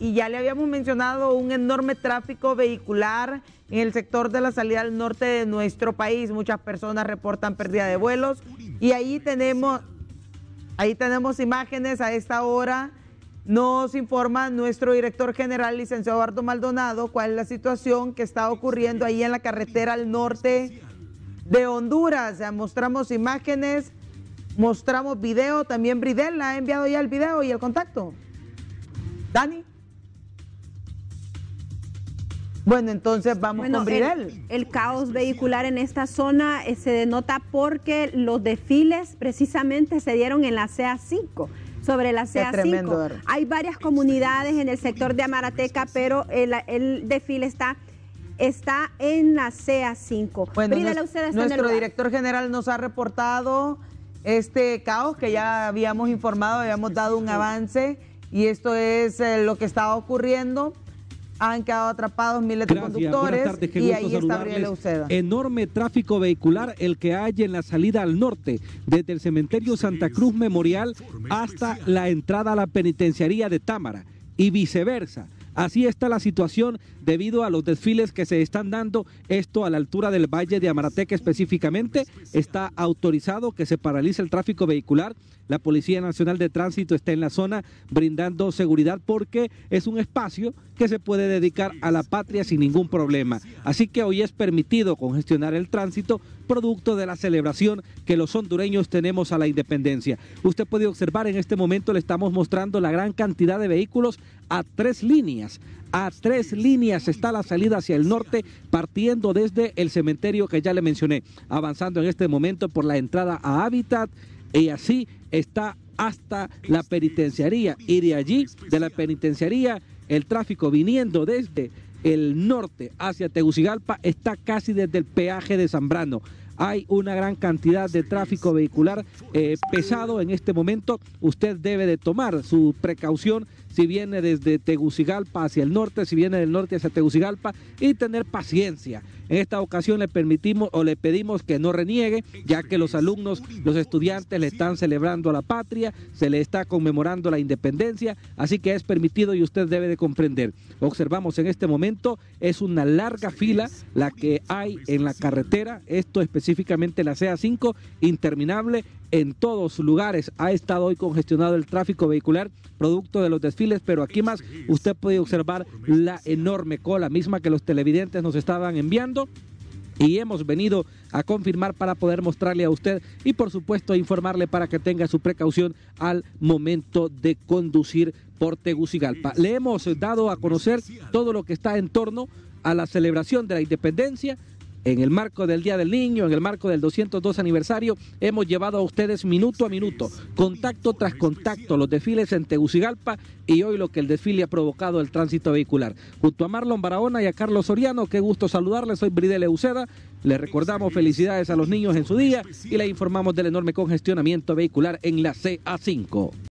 y ya le habíamos mencionado un enorme tráfico vehicular en el sector de la salida al norte de nuestro país. Muchas personas reportan pérdida de vuelos y ahí tenemos, ahí tenemos imágenes a esta hora. Nos informa nuestro director general, licenciado Eduardo Maldonado, cuál es la situación que está ocurriendo ahí en la carretera al norte de Honduras. Ya mostramos imágenes, mostramos video, también Bridel la ha enviado ya el video y el contacto. Dani. Bueno, entonces vamos con El, caos vehicular en esta zona eh, se denota porque los desfiles precisamente se dieron en la CA5 sobre la CA5. Hay varias comunidades en el sector de Amarateca, pero el, desfile está está en la CA5. Bueno, ustedes, usted nuestro director general nos ha reportado este caos que ya habíamos informado, habíamos dado un avance y esto es eh, lo que estaba ocurriendo han quedado atrapados miles de conductores y ahí está Uceda. Enorme tráfico vehicular el que hay en la salida al norte, desde el cementerio Santa Cruz Memorial hasta la entrada a la penitenciaría de Támara y viceversa Así está la situación debido a los desfiles que se están dando, esto a la altura del Valle de Amarateque específicamente. Está autorizado que se paralice el tráfico vehicular. La Policía Nacional de Tránsito está en la zona brindando seguridad porque es un espacio que se puede dedicar a la patria sin ningún problema. Así que hoy es permitido congestionar el tránsito producto de la celebración que los hondureños tenemos a la independencia. Usted puede observar en este momento le estamos mostrando la gran cantidad de vehículos a tres líneas. A tres líneas está la salida hacia el norte, partiendo desde el cementerio que ya le mencioné, avanzando en este momento por la entrada a Hábitat y así está hasta la penitenciaría. Y de allí, de la penitenciaría, el tráfico viniendo desde el norte hacia Tegucigalpa está casi desde el peaje de Zambrano. Hay una gran cantidad de tráfico vehicular eh, pesado en este momento. Usted debe de tomar su precaución si viene desde Tegucigalpa hacia el norte, si viene del norte hacia Tegucigalpa y tener paciencia. En esta ocasión le permitimos o le pedimos que no reniegue, ya que los alumnos, los estudiantes le están celebrando a la patria, se le está conmemorando la independencia, así que es permitido y usted debe de comprender. Observamos en este momento, es una larga fila la que hay en la carretera, esto específicamente la CA5, interminable. En todos lugares ha estado hoy congestionado el tráfico vehicular, producto de los desfiles pero aquí más usted puede observar la enorme cola misma que los televidentes nos estaban enviando y hemos venido a confirmar para poder mostrarle a usted y por supuesto informarle para que tenga su precaución al momento de conducir por Tegucigalpa. Le hemos dado a conocer todo lo que está en torno a la celebración de la independencia, en el marco del Día del Niño, en el marco del 202 aniversario, hemos llevado a ustedes minuto a minuto, contacto tras contacto, los desfiles en Tegucigalpa y hoy lo que el desfile ha provocado el tránsito vehicular. Junto a Marlon Barahona y a Carlos Soriano, qué gusto saludarles, soy Bridele Uceda, les recordamos felicidades a los niños en su día y les informamos del enorme congestionamiento vehicular en la CA5.